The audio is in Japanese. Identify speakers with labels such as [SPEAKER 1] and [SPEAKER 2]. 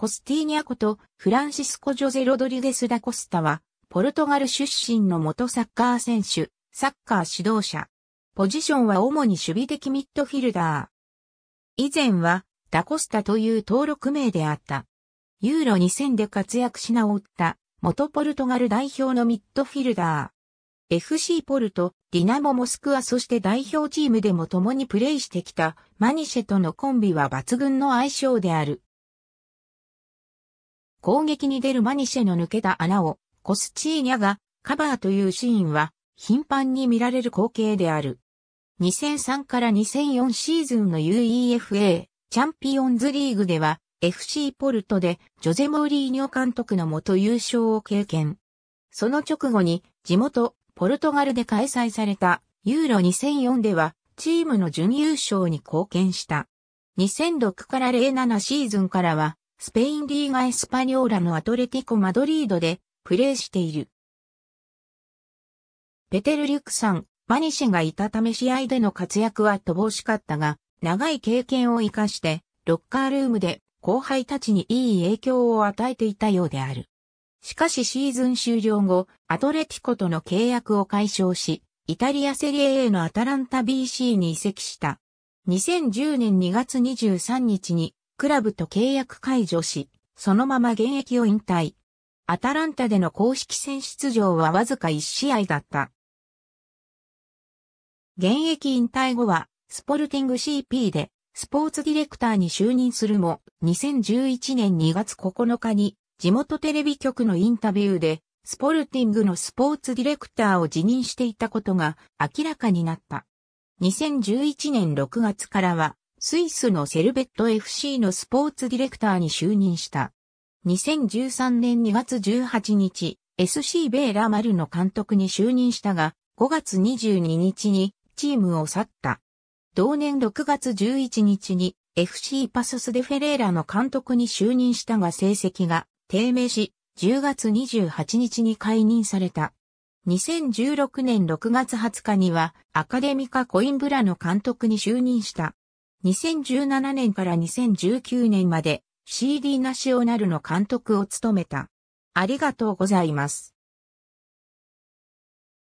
[SPEAKER 1] コスティーニャことフランシスコ・ジョゼ・ロドリゲス・ダ・コスタは、ポルトガル出身の元サッカー選手、サッカー指導者。ポジションは主に守備的ミッドフィルダー。以前は、ダ・コスタという登録名であった。ユーロ2000で活躍し直った、元ポルトガル代表のミッドフィルダー。FC ポルト、ディナモモスクワそして代表チームでも共にプレイしてきたマニシェとのコンビは抜群の相性である。攻撃に出るマニシェの抜けた穴をコスチーニャがカバーというシーンは頻繁に見られる光景である。2003から2004シーズンの UEFA チャンピオンズリーグでは FC ポルトでジョゼ・モーリーニョ監督のもと優勝を経験。その直後に地元ポルトガルで開催されたユーロ2004ではチームの準優勝に貢献した。2006から07シーズンからはスペインリーガ・エスパニョーラのアトレティコ・マドリードでプレーしている。ペテル・リュクさん、バニシがいたため試合での活躍は乏しかったが、長い経験を生かして、ロッカールームで後輩たちにいい影響を与えていたようである。しかしシーズン終了後、アトレティコとの契約を解消し、イタリアセリエ A のアタランタ BC に移籍した。2010年2月23日にクラブと契約解除し、そのまま現役を引退。アタランタでの公式戦出場はわずか1試合だった。現役引退後は、スポルティング CP で、スポーツディレクターに就任するも、2011年2月9日に、地元テレビ局のインタビューで、スポルティングのスポーツディレクターを辞任していたことが明らかになった。2011年6月からは、スイスのセルベット FC のスポーツディレクターに就任した。2013年2月18日、SC ベーラ・マルの監督に就任したが、5月22日にチームを去った。同年6月11日に FC パソスデフェレーラの監督に就任したが成績が低迷し、10月28日に解任された。2016年6月20日にはアカデミカコインブラの監督に就任した。2017年から2019年まで CD ナショナルの監督を務めた。ありがとうございます。